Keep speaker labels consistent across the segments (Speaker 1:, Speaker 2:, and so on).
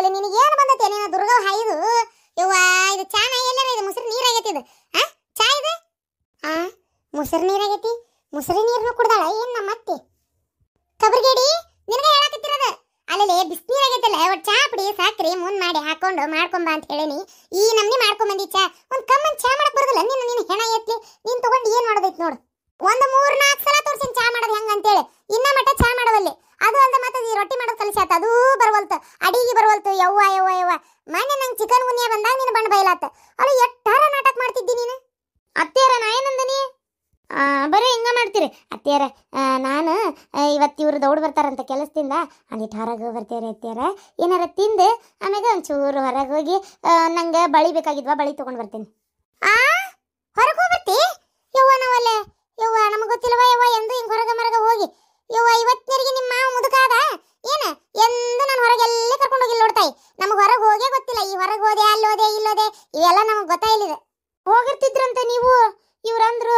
Speaker 1: ಓಲೆ ನಿನಗೆ ಏನು ಬಂದತೆ ನೀನು ದುರ್ಗವ ಹಾಯಿದು ಯವ್ವ ಇದು ಚಾ ನಾ ಇದು ಮುಸಿರು ನೀರು ಇದು ಆ ಚಾ ಇದು ಆ ಮುಸಿರು ನೀರು ಆಗೈತಿ ಮುಸಿರು ನೀರನ್ನು ಕುಡ್ದಾಳ ಏನು ನಮ್ಮ ಅತ್ತಿ ಕಬ್ರಿಗೇಡಿ ನಿನಗೆ ಹೇಳಕತ್ತಿರೋದು ಅಲ್ಲೇ ಬಿಸಿನೀರು ಆಗೈತಲ್ಲ ಒಟ್ಟು ಚಾ ಪುಡಿ ಸಾಕ್ರಿ ಮುಂದ್ ಮಾಡಿ ಹಾಕೊಂಡು ಮಾಡ್ಕೊಂಬಾ ಅಂತ ಹೇಳೇನಿ ಈ ನಮ್ನಿ ಬಂದಿ ಚಾ ಒಂದು ಕಮ್ಮನ್ ಚಾ ಮಾಡಕ್ ಬರೋದಿಲ್ಲ ನೀನು ನಿನ್ನ ಹೆಣ ಎತ್ಲಿ ನೀನ್ ತಗೊಂಡು ಏನು ಮಾಡೋದೈತಿ ನೋಡು ಒಂದು ಮೂರು ನಾಲ್ಕು ಸಲ ತೋರಿಸಿನ ಚಾ ಮಾಡೋದು ಹೆಂಗೆ ಅಂತೇಳಿ ಇನ್ನ ಮಟ್ಟ ಚಾ ಮಾಡೋವಲ್ಲಿ ಅದು ಅಲ್ಲದೆ ಮತ್ತೆ ಈ ರೊಟ್ಟಿ ಮಾಡೋದು ಕಲಿಸಿ ಅದು ಅದೂ ಬರವಲ್ತು ಅಡಿಗೆ ಬರವಲ್ತು ಯವ್ವ ಯವ್ವ ಯವ್ವ ಮನೆ ನಂಗೆ ಚಿಕನ್ ಉನಿಯ ಬಂದಾಗ ನೀನು ಬಣ್ಣ ಬೈಲಾತ ಅವಳು ಎಟ್ಟಾರ ನಾಟಕ ಮಾಡ್ತಿದ್ದಿ ನೀನು ಅತ್ತೆಯರ ನಾ ಏನಂದನಿ ಬರೀ ಹಿಂಗ ಮಾಡ್ತೀರಿ ಅತ್ತೆಯರ ನಾನು ಇವತ್ತು ಇವ್ರು ದೌಡ್ ಬರ್ತಾರಂತ ಕೆಲಸದಿಂದ ಒಂದಿಟ್ಟು ಹೊರಗೆ ಬರ್ತೀರಿ ಅತ್ತೆಯರ ಏನಾರ ತಿಂದು ಆಮ್ಯಾಗ ಒಂಚೂರು ಹೊರಗೆ ಹೋಗಿ ನಂಗೆ ಬಳಿ ಬೇಕಾಗಿದ್ವಾ ಬಳಿ ತೊಗೊಂಡು ಬರ್ತೀನಿ ಆ ಹೊರಗೆ ಹೋಗ್ಬರ್ತಿ ಯವ್ವ ನಾವಲ್ಲೇ ಯವ್ವ ನಮಗೆ ಗೊತ್ತಿಲ್ವಾ ಯವ್ವ ಎಂದು ಹಿಂಗೆ ಹೊರಗೆ ಯವ್ವ ಇವತ್ತಿನರಿಗೆ ನಿಮ್ಮ ಮಾವ ಮುದುಕಾದ ಏನ ಎಂದು ನಾನು ಹೊರಗೆ ಎಲ್ಲೇ ಕರ್ಕೊಂಡು ಹೋಗಿಲ್ಲ ನೋಡ್ತಾಯಿ ನಮಗೆ ಹೊರಗೆ ಹೋಗೇ ಗೊತ್ತಿಲ್ಲ ಈ ಹೊರಗೆ ಹೋದೆ ಅಲ್ಲಿ ಹೋದೆ ಇಲ್ಲೋದೆ ಇವೆಲ್ಲ ನಮಗೆ ಗೊತ್ತಾಯಿಲ್ಲಿದೆ ಹೋಗಿರ್ತಿದ್ರಂತ ನೀವು ಇವ್ರಂದ್ರು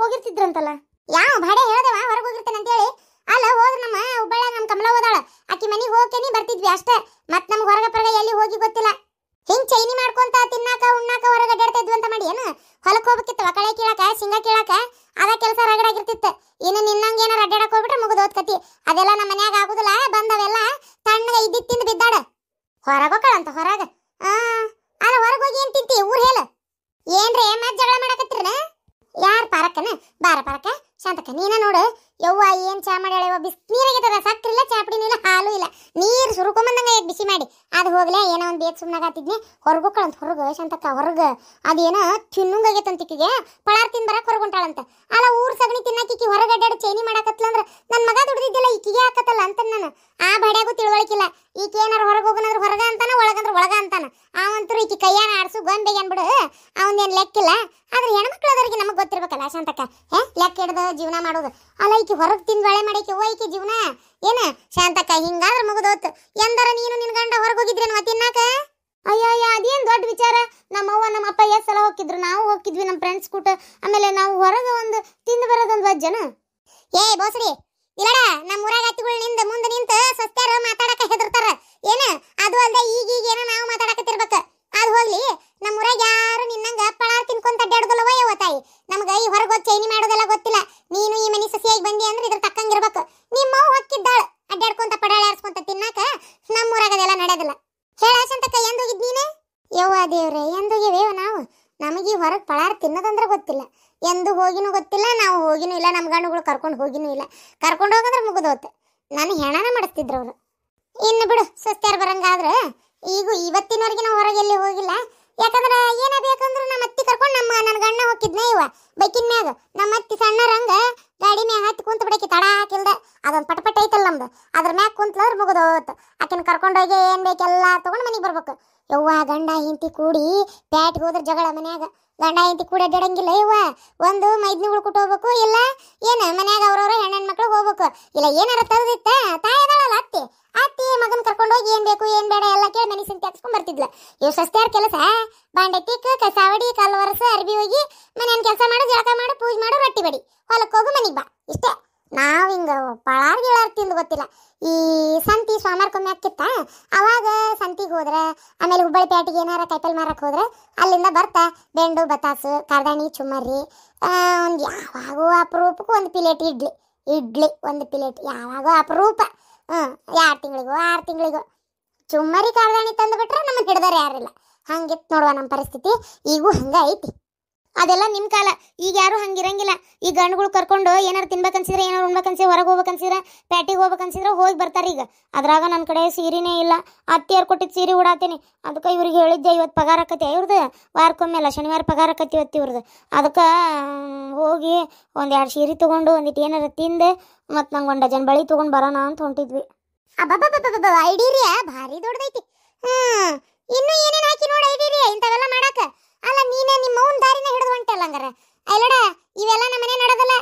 Speaker 1: ಹೋಗಿರ್ತಿದ್ರಂತಲ್ಲ ಯಾವ ಭಾಡೆ ಹೇಳ್ದವ ಹೊರಗೆ ಹೋಗಿರ್ತೇನೆ ಅಂತೇಳಿ ಅಲ್ಲ ಹೋದ್ರೆ ನಮ್ಮ ಹುಬ್ಬಳ್ಳ ನಮ್ಮ ಕಮಲ ಹೋದಾಳ ಆಕಿ ಮನೆಗೆ ಹೋಗ್ತೇನೆ ಬರ್ತಿದ್ವಿ ಅಷ್ಟೇ ಮತ್ತೆ ನಮ್ಗೆ ಹೊರಗೆ ಪರಗ ಎಲ್ಲಿ ಹೋಗಿ ಗೊತ್ತಿಲ್ಲ ಹಿಂಗ್ ಚೈನಿ ಮಾಡ್ಕೊಂತ ತಿನ್ನಾಕ ಉಣ್ಣಾಕ ಹೊರಗೆ ಅಡ್ಡಾಡ್ತಿದ್ವಿ ಅಂತ ಮಾಡಿ ಏನು ಹೊಲಕ್ಕೆ ಹೋಗ್ಬೇಕಿತ್ತು ಕಳೆ ಕೀಳಾಕ ಸಿಂಗ ಕೇಳಾಕ ಅದ ಕೆಲಸ ರಗಡಾಗಿರ್ತಿತ್ತು ಇನ್ನು ನಿನ್ನಂಗ ಏನಾರ ಅಡ್ಡಾಡಕ್ ಹೋಗ್ಬಿಟ್ರೆ ಮುಗಿದೋದ್ ಓದ್ಕತಿ ಅದೆಲ್ಲ ನಮ್ಮ ಮನ್ಯಾಗ ಆಗುದಿಲ್ಲ ಬಂದವೆಲ್ಲ ತಣ್ಣಗ ಇದ್ದಿದ್ ತಿಂದು ಬಿದ್ದಾಡ ಅಂತ ಹೊರಗ ಆ ಅದ ಹೊರಗೆ ಹೋಗಿ ಏನ್ ತಿಂತಿ ಊರ್ ಹೇಳ ಏನ್ರಿ ಮತ್ತೆ ಜಗಳ ಮಾಡಕತ್ತಿರ ಯಾರ್ ಪಾರಕ್ಕನ ಬಾರ ಪಾರಕ ಶಾಂತಕ ನೀನ ನೋಡು ಯವ್ವ ಏನ್ ಚಾ ಮಾಡ್ಯಾಳ ಯವ್ವ ಬಿಸಿ ನೀರಾಗೈತದ ಸಕ್ರಿಲ್ಲ ಸಕ್ಕರಿ ಇಲ್ಲ ಹಾಲು ಇಲ್ಲ ನೀರು ಸುರುಕೊಂಬಂದಂಗ ಐತೆ ಬಿಸಿ ಮಾಡಿ ಅದು ಹೋಗ್ಲೇ ಏನೋ ಒಂದು ಬೇಕ್ ಸುಮ್ಮನಾಗತ್ತಿದ್ನಿ ಹೊರಗು ಕಳಂತ ಹೊರಗ ಶಂತಕ್ಕ ಹೊರಗೆ ಅದೇನೋ ತಿನ್ನಂಗಾಗೈತಂತಿಕಿಗೆ ಪಳಾರ್ ತಿನ್ ಬರಕ್ ಹೊರಗುಂಟಾಳಂತ ಅಲ್ಲ ಊರ್ ಸಗಣಿ ತಿನ್ನಕಿಕಿ ಹೊರಗೆ ಅಡ್ಡಾಡಿ ಚೇನಿ ಅಂದ್ರ ನನ್ನ ಮಗ ದುಡ್ದಿದ್ದಿಲ್ಲ ಇಕ್ಕಿಗೆ ಹಾಕತ್ತಲ್ಲ ಅಂತ ನಾನು ಆ ಬಡ್ಯಾಗೂ ತಿಳುವಳಿಕಿಲ್ಲ ಈಕೆ ಏನಾರು ಹೊರಗೆ ಹೊರಗ ಅಂತಾನ ಒಳಗಂದ್ರ ಒಳಗ ಅಂತಾನ ಅವಂತರು ಈಕಿ ಕೈಯಾನ ಆಡ್ಸು ಗೊಂಬೆಗೆ ಅನ್ಬಿಡು ಅವನೇನು ಲೆಕ್ಕಿಲ್ಲ ಆದ್ರೆ ಹೆಣ್ಮಕ್ಳು ಅದರಿಗೆ ನಮಗೆ ಗೊತ್ತಿರ್ಬೇಕಲ್ಲ ಶಾಂತಕ್ಕ ಹೇ ಲೆಕ್ಕ ಹಿಡ್ದು ಜೀವನ ಮಾಡೋದು ಅಲ್ಲ ಈಕಿ ಹೊರಗೆ ತಿಂದು ಬಳೆ ಮಾಡಿಕೆ ಓ ಜೀವನ ಏನ ಶಾಂತಕ್ಕ ಹಿಂಗಾದ್ರೆ ಮುಗಿದೋತ್ ಎಂದರ ನೀನು ನಿನ್ ಗಂಡ ಹೊರಗೆ ಹೋಗಿದ್ರೇನು ತಿನ್ನಾಕ ಅಯ್ಯೋ ಅಯ್ಯೋ ಅದೇನು ದೊಡ್ಡ ವಿಚಾರ ನಮ್ಮ ಅವ್ವ ನಮ್ಮ ಎಷ್ಟು ಸಲ ಹೋಗಿದ್ರು ನಾವು ಹೋಗಿದ್ವಿ ನಮ್ಮ ಫ್ರೆಂಡ್ಸ್ ಕೂಟ ಆಮೇಲೆ ನಾವು ಹೊರಗೆ ಒಂದು ತಿಂದು ಬರೋದೊಂದು ವಜ್ಜನ ಏ ಬೋಸಡಿ ಇಲ್ಲಡ ನಮ್ಮ ಊರಾಗ ಹತ್ತಿಗಳು ಗೊತ್ತಿಲ್ಲ ಎಂದು ಹೋಗಿನೂ ಗೊತ್ತಿಲ್ಲ ನಾವು ಹೋಗಿನೂ ಇಲ್ಲ ನಮ್ಮ ಗಂಡುಗಳು ಕರ್ಕೊಂಡು ಹೋಗಿನೂ ಇಲ್ಲ ಕರ್ಕೊಂಡು ಹೋಗಂದ್ರೆ ಮುಗಿದೋತೆ ನಾನು ಹೆಣನ ಮಾಡಿಸ್ತಿದ್ರು ಅವರು ಇನ್ನು ಬಿಡು ಸುಸ್ತಿಯಾರು ಬರಂಗಾದ್ರೆ ಈಗ ಇವತ್ತಿನವರೆಗೆ ನಾವು ಹೊರಗೆ ಎಲ್ಲಿ ಹೋಗಿಲ್ಲ ಯಾಕಂದ್ರೆ ಏನ ಬೇಕಂದ್ರೆ ನಮ್ಮ ಅತ್ತಿ ಕರ್ಕೊಂಡು ನಮ್ಮ ನನ್ನ ಗಂಡ ಹೋಗಿದ್ನೇ ಇವ ಬೈಕಿನ ಮ್ಯಾಗ ನಮ್ಮ ಅತ್ತಿ ಸಣ್ಣರಂಗ ಗಾಡಿ ಮ್ಯಾಗ ಹತ್ತಿ ಕುಂತು ಬಿಡಕ್ಕೆ ತಡ ಹಾಕಿಲ್ದೆ ಅದೊಂದು ಪಟ ಪಟ ಐತಲ್ಲ ನಮ್ದು ಅದ್ರ ಮ್ಯಾಗ ಕುಂತ್ಲಂದ್ರೆ ಮುಗಿದೋತ್ ಆಕಿನ ಕರ್ಕೊಂಡೋಗಿ ಏನು ಬೇಕೆಲ್ಲ ತಗೊಂಡು ಮನೆಗೆ ಬರ್ಬೇಕು ಯವ್ವ ಗಂಡ ಹಿಂತಿ ಕೂಡಿ ಪ್ಯಾಟ್ ಹೋದ್ರ ಜಗಳ ಮನ್ಯಾಗ ಗಂಡ ಹೆಂಡತಿ ಕೂಡ ಅಡ್ಡಾಡಂಗಿಲ್ಲ ಯವ್ವ ಒಂದು ಮೈದ್ನಿಗಳು ಕೊಟ್ಟು ಇಲ್ಲ ಏನು ಮನ್ಯಾಗ ಅವ್ರವ್ರ ಹೆಣ್ಣು ಮಕ್ಳು ಹೋಗ್ಬೇಕು ಇಲ್ಲ ಏನಾರ ತರದಿತ್ತ ತಾಯಿ ಅತ್ತೆ ಅತ್ತಿ ಅತ್ತಿ ಮಗನ ಕರ್ಕೊಂಡು ಹೋಗಿ ಏನ್ ಬೇಕು ಏನು ಬೇಡ ಎಲ್ಲ ಕೇಳಿ ಮನೆ ಸಿಂತಿ ಹಾಕ್ಸ್ಕೊಂಡ್ ಬರ್ತಿದ್ಲ ಇವ್ ಸಸ್ತ್ಯಾರ ಕೆಲಸ ಬಾಂಡೆ ತಿಕ್ಕ ಕಸಾವಡಿ ಕಲ್ವರಸ ಅರ್ಬಿ ಹೋಗಿ ಮನೇನ್ ಕೆಲಸ ಮಾಡು ಜಳಕ ಮಾಡು ಪೂಜೆ ಮಾಡು ರೊಟ್ಟಿ ಬಡಿ ಹೊಲಕ್ಕೆ ಹೋಗು ಮನಿಗ್ ಬಾ ಇಷ್ಟೇ ನಾವು ಹಿಂಗೆ ಪಳಾರ್ ಗಿಳಾರ್ ತಿಂದು ಗೊತ್ತಿಲ್ಲ ಈ ಸಂತಿ ಸೋಮಾರ್ಕೊಮ್ಮೆ ಹಾಕಿತ್ತ ಅವಾಗ ಸಂತಿಗೆ ಹೋದ್ರೆ ಆಮೇಲೆ ಹುಬ್ಬಳ್ಳಿ ಪೇಟೆಗೆ ಏನಾರ ಕೈಪಲ್ ಮಾರಕ್ಕೆ ಹೋದ್ರೆ ಅಲ್ಲಿಂದ ಬರ್ತಾ ಬೆಂಡು ಬತಾಸು ಕರದಾಣಿ ಚುಮ್ಮರಿ ಒಂದು ಯಾವಾಗೂ ಅಪರೂಪಕ್ಕೂ ಒಂದು ಪಿಲೇಟ್ ಇಡ್ಲಿ ಇಡ್ಲಿ ಒಂದು ಪ್ಲೇಟ್ ಯಾವಾಗೂ ಅಪರೂಪ ಹ್ಮ್ ಎರಡು ತಿಂಗಳಿಗೋ ಆರು ತಿಂಗಳಿಗೋ ಚುಮ್ಮರಿ ಕರದಾಣಿ ತಂದು ಬಿಟ್ರೆ ನಮ್ಮ ಹಿಡ್ದಾರ ಯಾರಿಲ್ಲ ಹಂಗಿತ್ತು ನೋಡುವ ನಮ್ಮ ಪರಿಸ್ಥಿತಿ ಈಗೂ ಹಂಗ ಐತಿ ಅದೆಲ್ಲ ನಿಮ್ಮ ಕಾಲ ಈಗ ಯಾರು ಹಂಗಿರಂಗಿಲ್ಲ ಈಗ ಗಂಡುಗಳು ಕರ್ಕೊಂಡು ಏನಾರು ತಿನ್ಬೇಕನ್ಸಿದ್ರೆ ಏನಾರು ಉಣ್ಬೇಕನ್ಸಿದ್ರೆ ಹೊರಗೆ ಹೋಗ್ಬೇಕನ್ಸಿದ್ರೆ ಪ್ಯಾಟಿಗೆ ಹೋಗ್ಬೇಕನ್ಸಿದ್ರೆ ಹೋಗಿ ಬರ್ತಾರೆ ಈಗ ಅದ್ರಾಗ ನನ್ನ ಕಡೆ ಸೀರೆನೇ ಇಲ್ಲ ಅತ್ತಿಯರ್ ಕೊಟ್ಟಿದ್ದು ಸೀರೆ ಉಡಾತೀನಿ ಅದಕ್ಕೆ ಇವ್ರಿಗೆ ಹೇಳಿದ್ದೆ ಇವತ್ತು ಪಗಾರ ಆಕತಿ ಇವ್ರದ್ದು ವಾರಕ್ಕೊಮ್ಮೆ ಅಲ್ಲ ಶನಿವಾರ ಪಗಾರ ಆಕತಿ ಇವತ್ತು ಇವ್ರದ್ದು ಅದಕ್ಕೆ ಹೋಗಿ ಒಂದು ಎರಡು ಸೀರೆ ತೊಗೊಂಡು ಒಂದಿಟ್ಟು ಏನಾರು ತಿಂದು ಮತ್ತು ನಂಗೆ ಒಂದು ಡಜನ್ ಬಳಿ ತೊಗೊಂಡು ಬರೋಣ ಅಂತ ಹೊಂಟಿದ್ವಿ ರೀ ಭಾರಿ ದೊಡ್ಡದೈತಿ ಹ್ಞೂ ಇನ್ನೂ ಏನೇನು ಹಾಕಿ ನೋಡಿ ರೀ ಇಂಥವೆಲ್ಲ ಮಾಡಕ್ಕೆ ಅಲ್ಲ ನೀನೇ ನಿಮ್ಮ ಅವ್ನ ದಾರಿನ ಹಿಡಿದು ಹೊಂಟಲ್ಲ ಹಂಗಾರ ಅಲ್ಲಡ ಇವೆಲ್ಲ ಮನೆ ನಡೆದಲ್ಲ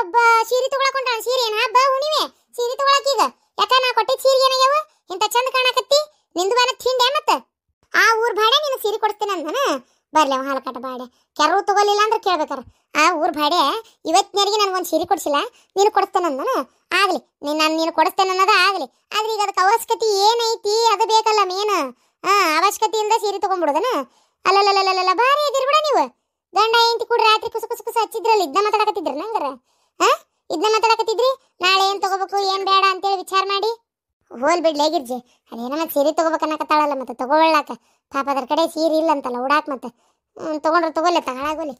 Speaker 1: ಅಬ್ಬ ಸೀರೆ ತಗೊಳಕೊಂಡ ಸೀರೆ ಏನ ಹಬ್ಬ ಹುಣಿವೆ ಸೀರೆ ಈಗ ಯಾಕ ನಾ ಕೊಟ್ಟಿದ್ದ ಸೀರೆ ಏನಾಗ್ಯಾವ ಇಂಥ ಚಂದ ಕಾಣಕತ್ತಿ ನಿಂದು ಬಾನ ತಿಂಡೆ ಮತ್ತೆ ಆ ಊರ್ ಭಾಡೆ ನೀನು ಸೀರೆ ಕೊಡ್ತೀನಿ ಅಂದನ ಬರ್ಲಿ ಅವ ಹಾಲಕಟ ಬಾಡೆ ಕೆರವು ತಗೊಲಿಲ್ಲ ಅಂದ್ರೆ ಕೇಳ್ಬೇಕಾರ ಆ ಊರ್ ಭಾಡೆ ಇವತ್ತಿನರಿಗೆ ನನಗೊಂದು ಸೀರೆ ಕೊಡಿಸಿಲ್ಲ ನೀನು ಕೊಡಿಸ್ತೇನೆ ಅಂದನ ಆಗಲಿ ನೀನು ನಾನು ನೀನು ಕೊಡಿಸ್ತೇನೆ ಅನ್ನೋದು ಆಗಲಿ ಆದ್ರೆ ಈಗ ಅದಕ್ಕೆ ಅವಶ್ಯಕತೆ ಏನೈತಿ ಅದು ಬೇಕಲ್ಲ ಮೇನ್ ಹಾಂ ಅವಶ್ಯಕತೆಯಿಂದ ಸೀರೆ ತೊಗೊಂಡ್ಬಿಡೋದನ ಅಲ್ಲಲ್ಲಲ್ಲಲ್ಲ ಭಾರಿ ಇದ್ದೀರಿ ಬಿಡ ನೀವು ಗಂಡ ಹೆಂಡತಿ ಕೂಡ ರಾತ್ರಿ ಕುಸು ಕುಸು ಕುಸು ಹಚ್ಚಿದ್ರಲ್ಲಿ ಇದ್ನ ಮಾತಾಡಕತ್ತಿದ್ರಿ ನಂಗರ ಹಾ ಇದ್ನ ಮಾತಾಡಕತ್ತಿದ್ರಿ ನಾಳೆ ಏನು ತಗೋಬೇಕು ಏನು ಬೇಡ ಅಂತೇಳಿ ವಿಚಾರ ಮಾಡಿ ಹೋಲ್ ಬಿಡ್ಲಿ ಗಿರ್ಜಿ ಅದೇನೋ ಮತ್ತೆ ಸೀರೆ ತಗೋಬೇಕನ್ನಕತ್ತಾಳಲ್ಲ ಮತ್ತೆ ತಗೊಳ್ಳಾಕ ಪಾಪ ಅದ್ರ ಕಡೆ ಸೀರೆ ಇಲ್ಲ ಅಂತಲ್ಲ ಉಡಾಕ್ ಮತ್ತೆ ತಗೊಂಡ್ರೆ ತಗೋಲೆ ತಗೊಳಾಗೋಲಿ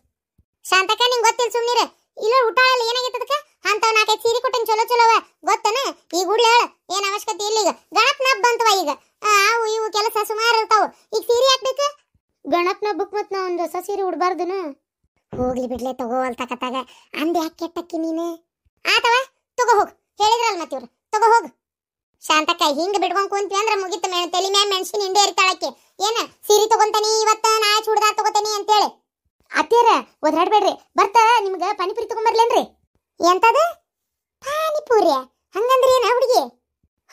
Speaker 1: ಶಾಂತಕ್ಕ ನಿಂಗೆ ಗೊತ್ತಿಲ್ಲ ಸುಮ್ಮನಿರ ಇಲ್ಲ ಊಟಾಳಲ್ಲ ಏನಾಗೈತೆ ಅದಕ್ಕೆ ಅಂಥವ್ ನಾಲ್ಕೈದು ಸೀರೆ ಕೊಟ್ಟಂಗೆ ಚಲೋ ಚಲೋವ ಗೊತ್ತನ ಈಗ ಉಡ್ಲಿ ಹೇಳ ಏನು ಅವಶ್ಯಕತೆ ಇಲ್ಲ ಈಗ ಸೀರೆ ಉಡ್ಬಾರ್ದನ ಹೋಗ್ಲಿ ಬಿಡ್ಲೆ ತಗೋ ಅಂತಕತ್ತಾಗ ಅಂದ್ ಯಾಕೆ ಕೆಟ್ಟಕ್ಕಿ ನೀನು ಆತವ ತಗೋ ಹೋಗ್ ಹೇಳಿದ್ರಲ್ ಮತ್ತಿವ್ರು ತಗೋ ಹೋಗ್ ಶಾಂತಕ್ಕ ಹಿಂಗ ಬಿಡ್ಕೊಂಡ್ ಕುಂತ್ವಿ ಅಂದ್ರ ಮುಗಿತ ಮೇ ತಲೆ ಮ್ಯಾ ಮೆಣಸಿನ ಹಿಂದೆ ಇರ್ತಾಳಕ್ಕೆ ಏನ ಸೀರೆ ತಗೊಂತಾನಿ ಇವತ್ತ ನಾ ಚೂಡದಾರ್ ತಗೋತಾನಿ ಅಂತೇಳಿ ಅತ್ತೀರ ಒದ್ರಾಡ್ಬೇಡ್ರಿ ಬರ್ತಾ ನಿಮ್ಗ ಪಾನಿಪುರಿ ತಗೊಂಬರ್ಲೇನ್ರಿ ಎಂತದ ಪಾನಿಪುರಿ ಹಂಗಂದ್ರೆ ಏನ ಹುಡುಗಿ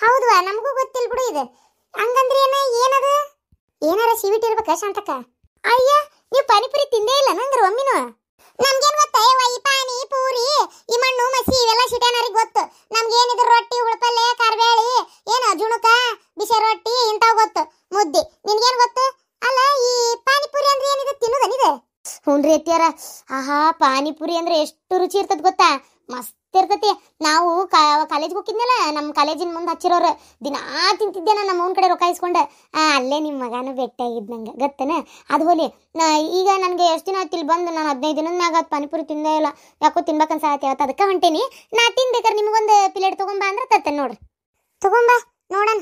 Speaker 1: ಹೌದ್ವಾ ನಮಗೂ ಗೊತ್ತಿಲ್ಲ ಬಿಡು ಇದು ಹಂಗಂದ್ರೆ ಏನ ಏನದು ಏನಾರ ಸಿವಿಟ್ ಇರ್ಬೇಕ ಶಾಂತಕ್ಕ ಅಯ್ಯ ನೀವು ಪಾನಿಪುರಿ ತಿಂದೇ ಇಲ್ಲ ನಂಗ್ರ ಒಮ್ಮಿನ ನಮ್ಗೇನ್ ಗೊತ್ತಾ ಯವ್ವ, ಈ ಪಾನಿ ಪೂರಿ ಈ ಮಣ್ಣು ಮಸಿ ಇವೆಲ್ಲ ಶಿಟ್ಯಾನರಿಗೆ ಗೊತ್ತು ನಮ್ಗೇನಿದ್ರು ರೊಟ್ಟಿ ಉಳಪಲ್ಲೆ ಕಾರ್ಬೇಳಿ ಏನ್ ಜುಣುಕ ಬಿಸಿ ರೊಟ್ಟಿ ಇಂಥವು ಗೊತ್ತು ಮುದ್ದೆ ನಿನ್ಗೇನ್ ಗೊತ್ತು ಅಲ್ಲ ಈ ಪಾನಿಪುರಿ ಅಂದ್ರೆ ಏನಿದೆ ತಿನ್ನೋದನಿದೆ ಹ್ಞೂ ರೀ ಆಹಾ ಪಾನಿಪುರಿ ಅಂದ್ರೆ ಎಷ್ಟು ರುಚಿ ಇರ್ತದ ಗೊತ್ತಾ ಮಸ್ತ್ ಗೊತ್ತಿರ್ತತಿ ನಾವು ಕಾಲೇಜ್ ಹೋಗಿದ್ನಲ್ಲ ನಮ್ಮ ಕಾಲೇಜಿನ ಮುಂದೆ ಹಚ್ಚಿರೋರು ದಿನಾ ತಿಂತಿದ್ದೆ ನಾನು ನಮ್ಮ ಅವ್ನ ಕಡೆ ರೊಕ್ಕ ಇಸ್ಕೊಂಡೆ ಅಲ್ಲೇ ನಿಮ್ಮ ಮಗನೂ ಭೇಟಿಯಾಗಿದ್ದು ನಂಗೆ ಗೊತ್ತೇನ ಅದು ಹೋಲಿ ಈಗ ನನಗೆ ಎಷ್ಟು ದಿನ ಇಲ್ಲಿ ಬಂದು ನಾನು ಹದಿನೈದು ದಿನದ ಮ್ಯಾಗ ಪಾನಿಪುರಿ ತಿಂದೇ ಇಲ್ಲ ಯಾಕೋ ತಿನ್ಬೇಕಂತ ಆತ ಅದಕ್ಕೆ ಹೊಂಟೇನಿ ನಾ ತಿನ್ಬೇಕಾರೆ ನಿಮಗೊಂದು ಪ್ಲೇಟ್ ತೊಗೊಂಬ ಅಂದ್ರೆ ತರ್ತೇನೆ ನೋಡ್ರಿ ತೊಗೊಂಬ ನೋಡಣ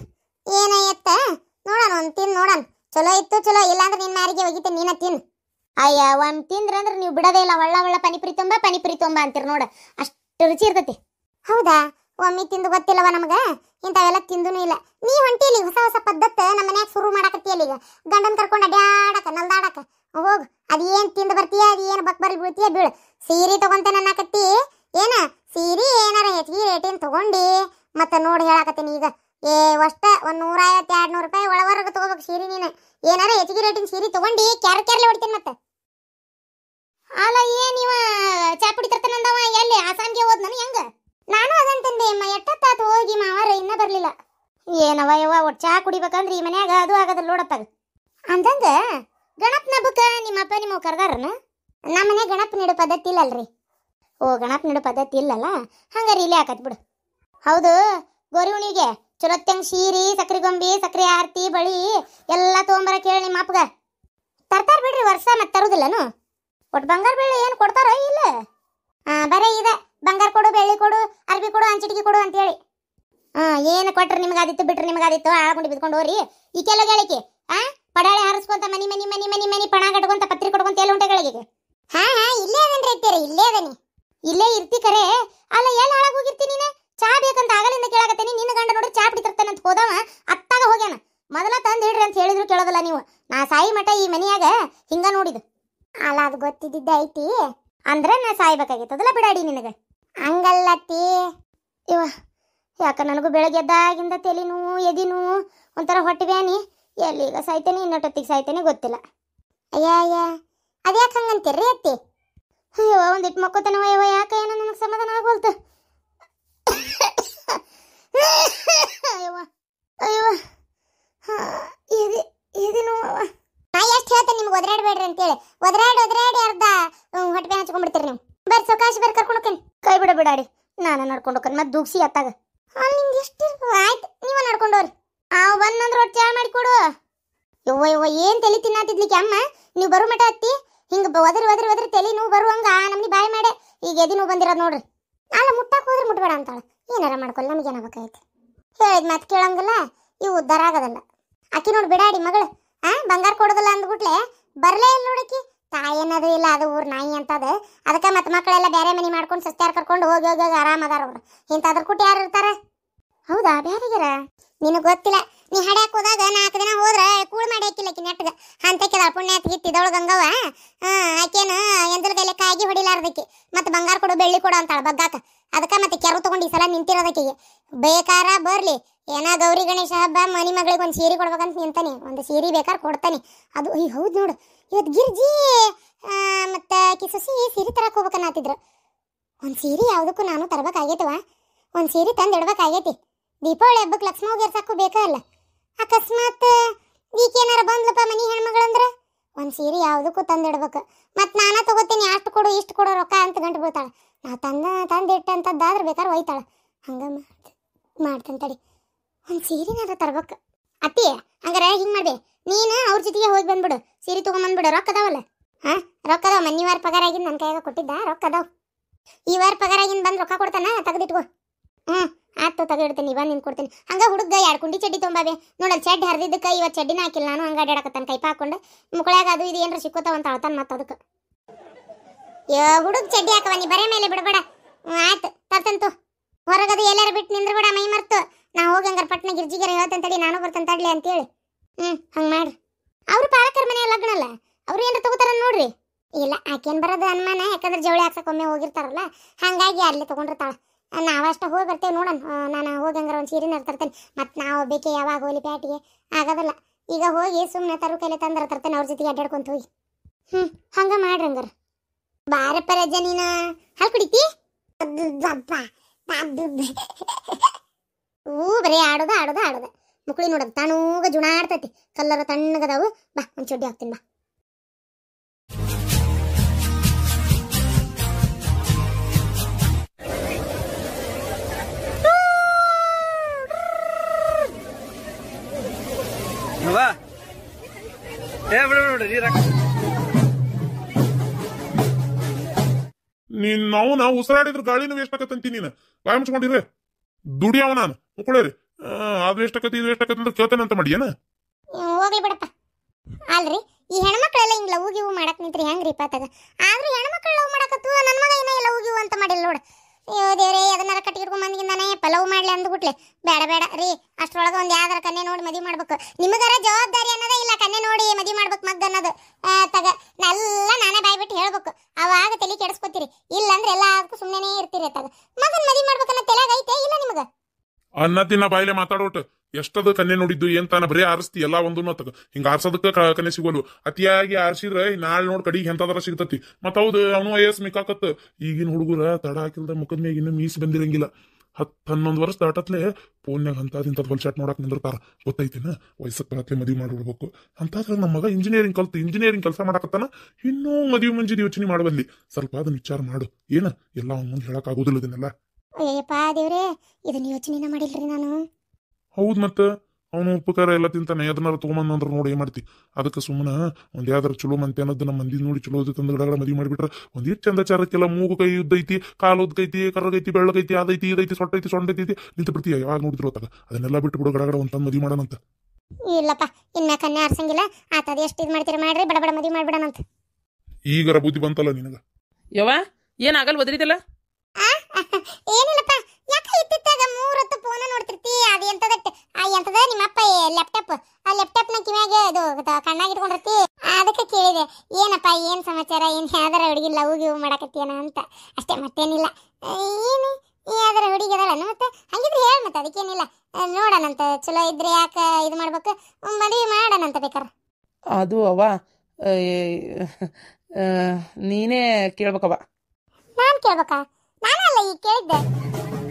Speaker 1: ಏನ ಎತ್ತ ನೋಡಣ ಒಂದು ತಿನ್ ನೋಡಣ ಚಲೋ ಇತ್ತು ಚಲೋ ಇಲ್ಲಾಂದ್ರೆ ನಿನ್ನ ಮಾರಿಗೆ ಹೋಗಿದ್ದೆ ನೀನ ತಿನ್ ಅಯ್ಯ ಒಂದು ಅಂದ್ರೆ ನೀವು ಬಿಡೋದೇ ಇಲ್ಲ ಒಳ್ಳ ಒಳ್ಳ ಪನಿಪುರಿ ತುಂಬ ಪನಿಪುರಿ ತುಂಬ ಅಂತೀರಿ ನೋಡ ಅಷ್ಟು ರುಚಿ ಇರ್ತೈತಿ ಹೌದಾ ಒಮ್ಮೆ ತಿಂದು ಗೊತ್ತಿಲ್ಲವ ನಮಗೆ ಇಂಥವೆಲ್ಲ ತಿಂದೂ ಇಲ್ಲ ನೀ ಹೊಂಟಿಲಿ ಹೊಸ ಹೊಸ ಪದ್ಧತಿ ನಮ್ಮ ಮನ್ಯಾಗ ಶುರು ಮಾಡಾಕತ್ತೀಯಲ್ಲ ಈಗ ಗಂಡನ್ ಕರ್ಕೊಂಡು ಅಡ್ಯಾಡಕ ನಲ್ದಾಡಕ ಹೋಗು ಅದೇನ್ ತಿಂದು ಬರ್ತೀಯ ಅದೇನು ಬಕ್ ಬರ್ ಬೀಳ್ತೀಯ ಸೀರಿ ಸೀರೆ ನನ್ನ ಅನ್ನಕತ್ತಿ ಏನ ಸೀರೆ ಏನಾರ ಹೆಚ್ಚಿಗೆ ರೇಟಿನ ತಗೊಂಡಿ ಮತ್ತೆ ನೋಡಿ ಹೇಳಕತ್ತೀನಿ ಈಗ ಏ ಅಷ್ಟ ಒಂದ್ ನೂರ ಐವತ್ತೆರಡು ನೂರು ರೂಪಾಯಿ ಒಳವರ್ಗ ತಗೋಬೇಕು ಸೀರೆ ನೀನು ಏನಾರ ಹೆಚ್ಚಿಗೆ ರೇಟಿನ ಸೀರೆ ತಗೊಂಡಿ ಕ್ಯಾರ ಕ್ಯಾರ್ಲಿ ಹೊಡ್ತೀನಿ ಮತ್ತೆ ಅಲ್ಲ ಏನ್ ಇವ ಚಾಪುಡಿ ತರ್ತಾನಂದವ ಎಲ್ಲಿ ಆಸಾಮ್ಗೆ ಹೋದ್ನನು ಹೆಂಗ ನಾನು ಅದಂತಂದೆ ಅಮ್ಮ ಎಟ್ಟತ್ತಾತು ಹೋಗಿ ಮಾವಾರ ಇನ್ನ ಬರ್ಲಿಲ್ಲ ಏನವ ಯವ ಒಟ್ಟು ಚಹಾ ಕುಡಿಬೇಕಂದ್ರೆ ಈ ಮನ್ಯಾಗ ಅದು ಆಗದಲ್ಲ ನೋಡಪ್ಪ ಅಂತಂದ ಗಣಪನ ನಿಮ್ಮ ಅಪ್ಪ ನಿಮ್ಮ ಕರ್ದಾರನ ನಮ್ಮ ಮನೆ ಗಣಪ ನೀಡೋ ಪದ್ಧತಿ ಇಲ್ಲಲ್ರಿ ಓ ಗಣಪ ನೀಡೋ ಪದ್ಧತಿ ಇಲ್ಲಲ್ಲ ಹಂಗಾರೆ ಇಲ್ಲಿ ಹಾಕತ್ ಬಿಡು ಹೌದು ಗೋರಿ ಹುಣಿಗೆ ಚಲೋತ್ತಂಗ್ ಶೀರಿ ಸಕ್ರೆ ಗೊಂಬಿ ಸಕ್ರೆ ಆರತಿ ಬಳಿ ಎಲ್ಲ ತೊಗೊಂಬರ ಕೇಳಿ ನಿಮ್ಮ ಅಪ್ಪಗ ತರ್ತಾರ ಬಿಡ್ರಿ ವರ್ಷ ಮತ್ತೆ ತರುದಿಲ್ಲನು ಒಟ್ಟು ಬಂಗಾರ ಬೆಳ್ಳಿ ಏನು ಕೊಡ್ತಾರ ಇಲ್ಲ ಬರೇ ಇದೆ ಬಂಗಾರ ಕೊಡು ಬೆಳ್ಳಿ ಕೊಡು ಅರ್ಬಿ ಕೊಡು ಅಂಚಿಟಿಗೆ ಕೊಡು ಅಂತೇಳಿ ಹಾಂ ಏನು ಕೊಟ್ರೆ ನಿಮ್ಗೆ ಆದಿತ್ತು ಬಿಟ್ರೆ ನಿಮ್ಗೆ ಆದಿತ್ತು ಆಳ್ಕೊಂಡು ಬಿದ್ಕೊಂಡು ಹೋಗ್ರಿ ಈ ಗೆಳಿಕೆ ಹೇಳಿಕೆ ಆ ಪಡಾಳೆ ಹಾರಿಸ್ಕೊಂತ ಮನಿ ಮನಿ ಮನಿ ಮನಿ ಮನಿ ಪಣ ಕಟ್ಕೊಂತ ಪತ್ರಿ ಕೊಡ್ಕೊಂತ ಎಲ್ಲ ಉಂಟೆಗಳಿಗೆ ಹಾ ಹಾ ಇಲ್ಲೇ ಅದನ್ರಿ ಇರ್ತೀರಿ ಇಲ್ಲೇ ಅದನಿ ಇಲ್ಲೇ ಇರ್ತಿ ಕರೆ ಅಲ್ಲ ಎಲ್ಲಿ ಹೋಗಿರ್ತಿ ನೀನು ಚಾ ಬೇಕಂತ ಆಗಲಿಂದ ಕೇಳಾಕತ್ತೇನಿ ನಿನ್ನ ಗಂಡ ನೋಡ್ರಿ ಚಾ ಬಿಡ್ತಿರ್ತಾನೆ ಅಂತ ಹೋದವ ಅತ್ತಾಗ ಹೋಗ್ಯಾನ ಮೊದಲ ತಂದು ಹಿಡ್ರಿ ಅಂತ ಹೇಳಿದ್ರು ಕೇಳೋದಲ್ಲ ನೀವು ನಾ ಸಾಯಿ ಮಠ ಈ ಮನೆಯಾಗ ಹಿಂಗ ನೋಡಿದ್ದು ಅಲ್ಲ ಅದು ಗೊತ್ತಿದ್ದಿದ್ದ ಐತಿ ಅಂದ್ರೆ ನಾ ಸಾಯ್ಬೇಕಾಗಿತ್ತದಲ್ಲ ಬಿಡಾಡಿ ನಿನಗೆ ಹಂಗಲ್ಲತ್ತಿ ಇವ ಯಾಕ ನನಗೂ ಬೆಳಗ್ಗೆ ಎದ್ದಾಗಿಂದ ತಲೆನೂ ಎದಿನೂ ಒಂಥರ ಹೊಟ್ಟೆ ಎಲ್ಲಿಗ ಸಾಯ್ತೇನೆ ಇನ್ನೊಟ್ಟೊತ್ತಿಗೆ ಸಾಯ್ತೇನೆ ಗೊತ್ತಿಲ್ಲ ಅಯ್ಯ ಅಯ್ಯ ಅದ್ಯಾಕೆ ಅತ್ತಿ ಅಯ್ಯೋ ಒಂದಿಟ್ಟು ಮಕ್ಕೋತೇನವ ಯವ ಯಾಕೆ ಏನೋ ನನಗೆ ಸಮಾಧಾನ ಆಗೋಲ್ತು ಅಯ್ಯವ ಅಯ್ಯವ ಎದೆ ಎದೆ ಅವ್ವ ಎಷ್ಟು ಹೇಳ್ತೇನೆ ನಿಮ್ಗೆ ಅಂತ ಅಂತೇಳಿ ಒದರಾಡಿ ಒದರಾಡಿ ಅರ್ಧ ಹೊಟ್ಟೆ ಹಚ್ಕೊಂಡ್ಬಿಡ್ತೀರಿ ನೀವು ಬರ್ರಿ ಸೌಕಾಶ್ ಬರ್ರಿ ಕರ್ಕೊಂಡು ಹೋಗ್ತೇನೆ ಕೈ ಬಿಡ ಬಿಡಾಡಿ ನಾನು ನಡ್ಕೊಂಡು ಹೋಗ್ತೇನೆ ಮತ್ತೆ ದೂಗ್ಸಿ ಅತ್ತಾಗ ಹಾಂ ನಿಮ್ದು ಎಷ್ಟು ಆಯ್ತು ನೀವ ನಡ್ಕೊಂಡೋರಿ ಅವ್ ಬಂದಂದ್ರೆ ರೊಟ್ಟಿ ಚಾ ಮಾಡಿಕೊಡು ಯವ್ವ ಯವ್ವ ಏನು ತಲೆ ತಿನ್ನಾತಿದ್ಲಿಕ್ಕೆ ಅಮ್ಮ ನೀವು ಬರೋ ಮಟ ಅತ್ತಿ ಹಿಂಗೆ ಒದರಿ ಒದರಿ ಒದರಿ ತಲೆ ನೋವು ಬರುವಂಗ ನಮ್ಗೆ ಬಾಯಿ ಮಾಡೆ ಈಗ ಎದಿ ನೋವು ಬಂದಿರೋದು ನೋಡ್ರಿ ಅಲ್ಲ ಮುಟ್ಟಕ್ಕೆ ಹೋದ್ರೆ ಮುಟ್ಬೇಡ ಅಂತಾಳೆ ಏನಾರ ಮಾಡ್ಕೊಳ್ಳಿ ನಮಗೇನಾಗಬೇಕಾಯ್ತು ಹೇಳಿದ ಮತ್ತೆ ಕೇಳಂಗಿಲ್ಲ ಇವು ಉದ್ದಾರ ಆಗೋದಲ್ಲ ಆಕಿ ನೋಡಿ ಬಿಡಾಡಿ ಮಗಳು ಆ ಬಂಗಾರ ಕೊಡೋದಿಲ್ಲ ಅಂದ್ಬಿಟ್ಲೆ ಬರಲೇ ಇಲ್ಲ ನೋಡಕ್ಕೆ ತಾಯಿ ಅನ್ನೋದು ಇಲ್ಲ ಅದು ಊರ್ ನಾಯಿ ಅಂತದ ಅದಕ್ಕೆ ಮತ್ತೆ ಮಕ್ಕಳೆಲ್ಲ ಬೇರೆ ಮನೆ ಮಾಡ್ಕೊಂಡು ಸಸ್ತ್ಯಾರ ಕರ್ಕೊಂಡು ಹೋಗಿ ಹೋಗಿ ಹೋಗಿ ಆರಾಮ್ ಅದಾರ ಅವ್ರು ಇಂಥದ್ರ ಕುಟ್ಟಿ ಯಾರು ಇರ್ತಾರ ಹೌದಾ ಬೇರೆಗಾರ ನಿನಗೆ ಗೊತ್ತಿಲ್ಲ ನೀ ಹಡ್ಯಾಕ ಹೋದಾಗ ನಾಲ್ಕು ದಿನ ಹೋದ್ರ ಕೂಳ್ ಮಾಡಿ ಹಾಕಿಲ್ಲ ಆಕಿ ಅಂತ ಅಂತಕ್ಕೆ ಪುಣ್ಯ ಇಟ್ಟಿದವಳು ಗಂಗವ ಆಕೇನ ಎಂದಲ ಕೈಲೆ ಕಾಯಿಗೆ ಹೊಡಿಲಾರ್ದಕ್ಕೆ ಮತ್ತೆ ಬಂಗಾರ ಕೊಡು ಬೆಳ್ಳಿ ಕೊಡು ಅಂತಾಳ ಬಗ್ಗಾಕ ಅದಕ್ಕೆ ಮತ್ತೆ ಕೆರವು ತಗೊಂಡು ಈ ಸಲ ನಿಂತಿರೋದಕ್ಕೆ ಬೇಕಾರ ಬರ್ಲಿ ಏನ ಗೌರಿ ಗಣೇಶ ಹಬ್ಬ ಮನಿ ಮಗಳಿಗೆ ಒಂದು ಸೀರೆ ಕೊಡ್ಬೇಕಂತ ನಿಂತಾನೆ ಒಂದು ಸೀರೆ ಬೇಕಾದ್ರೆ ಕೊಡ್ತಾನೆ ಅದು ಈ ಹೌದು ನೋಡು ಇವತ್ತು ಗಿರ್ಜಿ ಮತ್ತೆ ಆಕಿ ಸೀರೆ ತರಕ್ಕೆ ಹೋಗ್ಬೇಕನ್ನತ್ತಿದ್ರು ಒಂದು ಸೀರೆ ಯಾವುದಕ್ಕೂ ನಾನು ತರಬೇಕಾಗೈತವ ಒಂದು ಸೀರೆ ತಂದು ಇಡ್ಬೇಕಾಗೈತಿ ದೀಪಾವಳಿ ಹಬ್ಬಕ್ಕೆ ಲಕ್ಷ್ಮೋಗಿಯರ್ ಸಾಕು ಬೇಕಲ್ಲ ಅಕಸ್ಮಾತ್ ಈಕೇನಾರ ಬಂದ್ಲಪ್ಪ ಮನಿ ಹೆಣ್ಮಗಳಂದ್ರ ಒಂದು ಸೀರೆ ಯಾವುದಕ್ಕೂ ತಂದಿಡ್ಬೇಕು ಮತ್ತು ನಾನು ತಗೋತೀನಿ ಅಷ್ಟು ಕೊಡು ಇಷ್ಟು ಕೊಡು ರೊಕ್ಕ ಅಂತ ಗಂಟು ಬೀಳ್ತಾಳೆ ನಾವು ತಂದ ತಂದಿಟ್ಟಂಥದ್ದಾದ್ರೆ ಬೇಕಾದ್ರೆ ಒಯ್ತಾಳೆ ಹಂಗೆ ಮಾಡಿ ಮಾಡ್ತಂತಡಿ ಒಂದು ಸೀರೆನಾರ ತರ್ಬೇಕು ಅತ್ತಿ ಹಂಗಾರೆ ಹಿಂಗೆ ಮಾಡ್ಬೇ ನೀನು ಅವ್ರ ಜೊತೆಗೆ ಹೋಗಿ ಬಂದ್ಬಿಡು ಸೀರೆ ತೊಗೊಂಬಂದ್ಬಿಡು ರೊಕ್ಕ ಅದಾವಲ್ಲ ಹಾಂ ರೊಕ್ಕ ಅದಾವ ಮೊನ್ನೆ ವಾರ ಪಗಾರ ಆಗಿಂದ ನನ್ನ ಕೈಯಾಗ ಕೊಟ್ಟಿದ್ದ ರೊಕ್ಕ ಅದಾವ ಈ ವಾರ ಪಗಾರ ಆಗಿಂದ ಬಂದು ರೊಕ್ಕ ಕೊಡ್ತಾನ ತೆಗೆದಿಟ್ಕೋ ಹ್ಞೂ ಆತು ತಗಿಡ್ತೀನಿ ಇವಾಗ ನಿನ್ ಕೊಡ್ತೀನಿ ಹಂಗ ಹುಡುಗ ಎರಡು ಕುಂಡಿ ಚಡ್ಡಿ ತೊಂಬಾವೆ ನೋಡಲ್ ಚಡ್ಡಿ ಹರಿದಿದ್ದಕ್ಕೆ ಇವತ್ತು ಚಡ್ಡಿನ ಹಾಕಿಲ್ಲ ನಾನು ಹಂಗೆ ಅಡ್ಯಾಡಕತ್ತಾನ ಕೈಪ ಹಾಕೊಂಡೆ ಮುಕ್ಳಾಗ ಅದು ಇದು ಏನ್ರ ಸಿಕ್ಕೋತಾವ ಅಂತ ಅಳ್ತಾನ ಮತ್ತೆ ಅದಕ್ಕೆ ಯೋ ಹುಡುಗ ಚಡ್ಡಿ ಹಾಕವ ನೀ ಬರೇ ಮೇಲೆ ಬಿಡಬೇಡ ಹ್ಞೂ ಆಯ್ತು ತರ್ತಂತು ಹೊರಗದು ಬಿಟ್ ಬಿಟ್ಟು ನಿಂದ್ರಬೇಡ ಮೈ ಮರ್ತು ನಾ ಹೋಗಿ ಹಂಗಾರ ಪಟ್ನ ಗಿರ್ಜಿಗರ ಹೇಳ್ತಂತೇಳಿ ನಾನು ಬರ್ತೇನೆ ತಡ್ಲಿ ಅಂತೇಳಿ ಹ್ಞೂ ಹಂಗೆ ಮಾಡ್ರಿ ಅವರು ಪಾಲಕರ ಮನೆ ಲಗ್ನ ಅಲ್ಲ ಅವ್ರು ಏನ್ರ ತಗೋತಾರ ನೋಡ್ರಿ ಇಲ್ಲ ಆಕೇನು ಬರೋದು ಅನ್ಮಾನ ಯಾಕಂದ್ರೆ ಜವಳಿ ಹಾಕ್ಸಕ್ಕೆ ಒಮ್ಮೆ ಹೋಗಿರ್ತಾರಲ್ಲ ಹಂಗಾಗಿ ಅಲ್ಲಿ ತಗೊಂಡಿರ್ತಾಳೆ ನಾವು ಅಷ್ಟು ಹೋಗಿ ಬರ್ತೇವೆ ನೋಡೋಣ ನಾನು ಹೋಗಂಗಾರ ಒಂದು ಸೀರೆನ ತರ್ತೇನೆ ಮತ್ತು ನಾವು ಬೇಕೆ ಯಾವಾಗ ಹೋಗಲಿ ಪ್ಯಾಟಿಗೆ ಆಗೋದಲ್ಲ ಈಗ ಹೋಗಿ ಸುಮ್ಮನೆ ತರು ಕೈಲಿ ತಂದ್ರೆ ತರ್ತೇನೆ ಅವ್ರ ಜೊತೆಗೆ ಅಡ್ಡಾಡ್ಕೊಂತ ಹೋಗಿ ಹ್ಞೂ ಹಂಗೆ ಮಾಡ್ರಿ ಹಂಗಾರ ಬಾರಪ್ಪ ರಜ ನೀನ ಹಾಲು ಕುಡಿತಿ ಹೂ ಬರೀ ಆಡೋದ ಆಡೋದು ಆಡೋದ ಮುಕ್ಳಿ ನೋಡೋದು ತಣ್ಣಗೆ ಜುಣ ಆಡ್ತೈತಿ ಕಲ್ಲರ ತಣ್ಣಗದಾವು ಬಾ ಒಂದು ಚೊಡ್ಡಿ ಹಾಕ್ತೀನಿ ಬಾ
Speaker 2: ನೀನ್ ನಾವು ನಾವು ಉಸಿರಾಡಿದ್ರ ಗಾಳಿನ ವೇಸ್ಟ್ ಆಕತ್ತಂತಿ ನೀನು ಬಾಯ್ ಮುಚ್ಕೊಂಡಿರ್ರಿ ದುಡಿಯವ ನಾನು ಮುಕ್ಕೊಳ್ಳೇರಿ ಅದು ವೇಸ್ಟ್ ಆಕತಿ ಇದು ವೇಸ್ಟ್ ಆಕತಿ ಅಂತ ಕೇಳ್ತೇನೆ ಅಂತ ಮಾಡಿ ಏನ
Speaker 1: ಹೋಗ್ಲಿ ಬಿಡಪ್ಪ ಅಲ್ರಿ ಈ ಹೆಣ್ಮಕ್ಳೆಲ್ಲ ಹಿಂಗ್ ಲವ್ ಗಿವ್ ಮಾಡಕ್ ನಿಂತ್ರಿ ಹೆಂಗ್ರಿ ಪಾತದ ಆದ್ರೆ ಹೆಣ್ಮಕ್ಳು ಲವ್ ಮಾಡಕತ್ತು ನನ್ನ ಮಗ ಏನ ಲವ್ ಗಿವ್ ಅಂತ ಮಾಡಿಲ್ಲ ನೋಡ್ ಅಯ್ಯೋ ದೇವ್ರೇ ಅದನ್ನಾರ ಕಟ್ಟಿಗಿಡ್ಕೊಂಡ್ ಬಂದಿಗಿಂದಾನೆ ಪಲವ್ ಮಾಡ್ಲಿ ಅಂದ್ಬಿಟ್ಲೆ ಬೇಡ ಬೇಡ ರೀ ಅಷ್ಟ್ರೊಳಗೆ ಒಂದ್ ಯಾವ್ದಾರ ಕನ್ನೆ ನೋಡಿ ಮದಿ ಮಾಡ್ಬೇಕು ನಿಮಗಾರ ಜವಾಬ್ದಾರಿ ಮದ್ವಿ ಮಾಡ್ಬೇಕು ಮಗ್ ಅನ್ನೋದು ತಗ ಎಲ್ಲ ನಾನೇ ಬಾಯ್ಬಿಟ್ಟು ಹೇಳ್ಬೇಕು ಅವಾಗ ತಲೆ ಕೆಡಿಸ್ಕೊತೀರಿ ಇಲ್ಲಂದ್ರೆ ಎಲ್ಲ ಅದಕ್ಕೂ ಸುಮ್ಮನೆ ಇರ್ತೀರಿ ತಗ ಮಗನ್ ಮದುವೆ ಮಾಡ್ಬೇಕನ್ನ ತಲೆಯಾಗ ಐತೆ ಇಲ್ಲ ನಿಮಗ
Speaker 2: ಅನ್ನತಿನ ಬಾಯಿಲೆ ಮಾತಾಡೋಟ್ ಎಷ್ಟದ ಕನ್ನೆ ನೋಡಿದ್ದು ಏನ್ ತಾನ ಬರೀ ಆರಿಸ್ತಿ ಎಲ್ಲಾ ಒಂದು ತಗ ಹಿಂಗ ಆರ್ಸೋದಕ್ಕ ಕನ್ನೆ ಸಿಗೋಲ್ವು ಅತಿಯಾಗಿ ಆರಿಸಿದ್ರೆ ನಾಳೆ ನೋಡ್ ಕಡಿಗೆ ಎಂತದ್ರ ಸಿಗ್ತತಿ ಮತ್ತ ಹೌದು ಅವನು ಐ ಎಸ್ ಮಿಕಾಕತ್ ಈಗಿನ ಹುಡುಗರ ತಡ ಹಾಕಿಲ್ದ ಮುಖದ ಮೇಗಿನ ಮೀಸ್ ಬಂದಿರಂಗಿಲ್ಲ ಹತ್ತು ಹನ್ನೊಂದು ವರ್ಷ ದಾಟತ್ಲೆ ಫೋನ್ಯಾಗ ಅಂಥದಿಂಥದ್ದು ಒಂದು ಶಾಟ್ ನೋಡಕ್ಕೆ ನಿಂದಿರ್ತಾರ ಗೊತ್ತೈತಿನ ವಯಸ್ಸಕ್ಕೆ ಬರತ್ಲೆ ಮದುವೆ ಮಾಡಿಬಿಡ್ಬೇಕು ಅಂತಾದ್ರೆ ನಮ್ಮ ಮಗ ಇಂಜಿನಿಯರಿಂಗ್ ಕಲ್ತು ಇಂಜಿನಿಯರಿಂಗ್ ಕೆಲಸ ಮಾಡಕತ್ತಾನ ಇನ್ನೂ ಮದುವೆ ಮುಂಜಿದ ಯೋಚನೆ ಮಾಡಬಲ್ಲಿ ಸ್ವಲ್ಪ ಅದನ್ನ ವಿಚಾರ ಮಾಡು ಏನ ಎಲ್ಲ ಅವ್ನ ಮುಂದೆ ಆಗುದಿಲ್ಲ ಇದನ್ನೆಲ್ಲ ಅಯ್ಯಪ್ಪ ದೇವ್ರೆ ಇದನ್ನ ಮಾಡಿಲ್ರಿ ನಾನು ಹೌದು ಮತ್ತೆ ಅವನು ಉಪಕಾರ ಎಲ್ಲ ತಿಂತಾನೆ ಅದನ್ನಾರು ತೊಗೊಂಬಂದು ಅಂದ್ರೆ ನೋಡಿ ಏನ್ ಮಾಡ್ತಿ ಅದಕ್ಕೆ ಸುಮ್ಮನೆ ಒಂದು ಯಾವ್ದಾರ ಚಲೋ ಮಂತೆ ಅನ್ನೋದು ನಮ್ಮ ಮಂದಿ ನೋಡಿ ಚಲೋ ತಂದು ಗಡಗಡ ಮದುವೆ ಮಾಡಿಬಿಟ್ರೆ ಚಂದ ಚಂದಚಾರಕ್ಕೆಲ್ಲ ಮೂಗು ಕೈ ಉದ್ದೈತಿ ಕಾಲು ಉದ್ದೈತಿ ಕರಗೈತಿ ಬೆಳ್ಳಗೈತಿ ಅದೈತಿ ಇದೈತಿ ಸೊಟ್ಟೈತಿ ಸೊಂಡೈತಿ ನಿಂತು ಬಿಡ್ತೀಯ ಯಾವಾಗ ನೋಡಿದ್ರು ಅತ್ತಾಗ ಅದನ್ನೆಲ್ಲ ಬಿಟ್ಟು ಬಿಡು ಗಡಗಡ ಒಂದು ತಂದು ಮದುವೆ ಮಾಡೋಣಂತ
Speaker 1: ಇಲ್ಲಪ್ಪ ಇನ್ನ ಕನ್ಯಾ ಆರ್ಸಂಗಿಲ್ಲ ಆತದ ಎಷ್ಟು ಇದು ಮಾಡ್ತೀರ ಮಾಡ್ರಿ ಬಡಬಡ ಬಡ ಮಾಡ್ಬಿಡೋಣ ಅಂತ
Speaker 2: ಈಗರ ಬುದ್ಧಿ ಬಂತಲ್ಲ ನಿನಗ
Speaker 1: ಯವ ಏನಾಗಲ್ಲ ಆ ಏನಿಲ್ಲಪ್ಪ ಆ ಎಂತದ ನಿಮ್ಮಪ್ಪ ಲ್ಯಾಪ್ಟಾಪ್ ಆ ಲ್ಯಾಪ್ಟಾಪ್ ನ ಕಿಮ್ಯಾಗೆ ಅದು ಕಣ್ಣಾಗ ಇಟ್ಕೊಂಡಿರ್ತಿ ಅದಕ್ಕೆ ಕೇಳಿದೆ ಏನಪ್ಪ ಏನು ಸಮಾಚಾರ ಏನು ಯಾವ್ದಾರ ಹುಡುಗಿ ಲವ್ ಗಿವ್ ಮಾಡಕತ್ತೀನ ಅಂತ ಅಷ್ಟೇ ಮತ್ತೇನಿಲ್ಲ ಏನು ಯಾವ್ದಾರ ಹುಡುಗಿ ಅದಳನು ಮತ್ತೆ ಹಂಗಿದ್ರೆ ಹೇಳ ಮತ್ತೆ ಅದಕ್ಕೇನಿಲ್ಲ ನೋಡನಂತ ಚಲೋ ಇದ್ರೆ ಯಾಕೆ ಇದು ಮಾಡ್ಬೇಕು ಮದುವೆ ಮಾಡನಂತ ಬೇಕಾರ
Speaker 2: ಅದು ಅವ ನೀನೇ ಕೇಳ್ಬೇಕವ ನಾನು ಕೇಳ್ಬೇಕಾ
Speaker 1: ನಾನಲ್ಲ ಈ ಕೇಳಿದ್ದೆ